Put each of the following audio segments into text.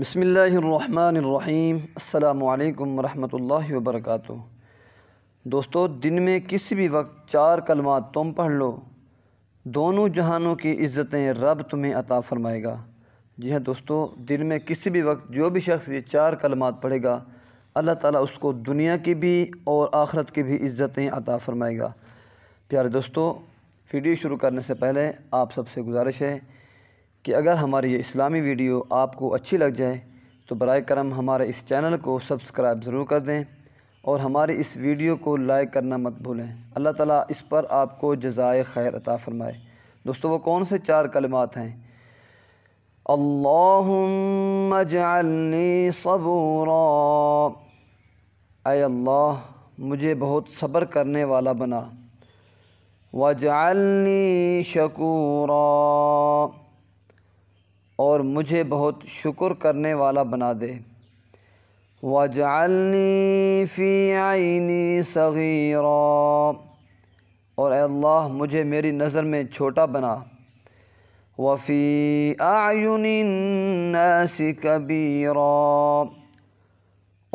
بسم اللہ الرحمن الرحیم السلام علیکم ورحمت اللہ وبرکاتہ دوستو دن میں کسی بھی وقت چار کلمات تم پڑھ لو دونوں جہانوں کی عزتیں رب تمہیں عطا فرمائے گا جی ہاں دوستو دن میں کسی بھی وقت جو بھی شخص یہ چار کلمات پڑھے گا اللہ تعالیٰ اس کو دنیا کی بھی اور آخرت کی بھی عزتیں عطا فرمائے گا پیارے دوستو ویڈیو شروع کرنے سے پہلے آپ سب سے گزارش ہے کہ اگر ہماری یہ اسلامی ویڈیو آپ کو اچھی لگ جائے تو براہ کرم ہمارے اس چینل کو سبسکرائب ضرور کر دیں اور ہماری اس ویڈیو کو لائک کرنا مت بھولیں اللہ تعالیٰ اس پر آپ کو جزائے خیر عطا فرمائے دوستو وہ کون سے چار کلمات ہیں اللہم اجعلنی صبورا اے اللہ مجھے بہت صبر کرنے والا بنا و شکورا مجھے بہت شکر کرنے والا بنا دے وجعلنی فی عینی صغیرا اور اللہ مجھے میری نظر میں چھوٹا بنا وفی اعین الناس کبیرا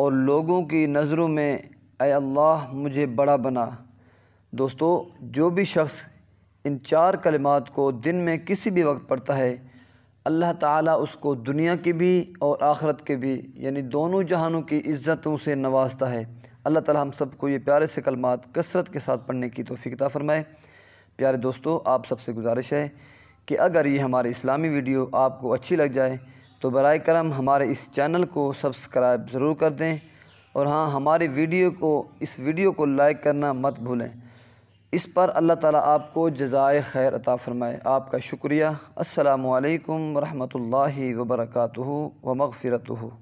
اور لوگوں کی نظروں میں اے اللہ مجھے بڑا بنا دوستو جو بھی شخص ان چار کلمات کو دن میں کسی بھی وقت پڑھتا ہے اللہ تعالیٰ اس کو دنیا کی بھی اور آخرت کے بھی یعنی دونوں جہانوں کی عزتوں سے نوازتا ہے اللہ تعالیٰ ہم سب کو یہ پیارے سے کلمات کثرت کے ساتھ پڑھنے کی توفیق عطا فرمائے پیارے دوستو آپ سب سے گزارش ہے کہ اگر یہ ہمارے اسلامی ویڈیو آپ کو اچھی لگ جائے تو برائے کرم ہمارے اس چینل کو سبسکرائب ضرور کر دیں اور ہاں ہمارے ویڈیو کو اس ویڈیو کو لائک کرنا مت بھولیں اس پر اللہ تعالیٰ آپ کو جزائے خیر عطا فرمائے آپ کا شکریہ السلام علیکم ورحمۃ اللہ وبرکاتہ و مغفرتہ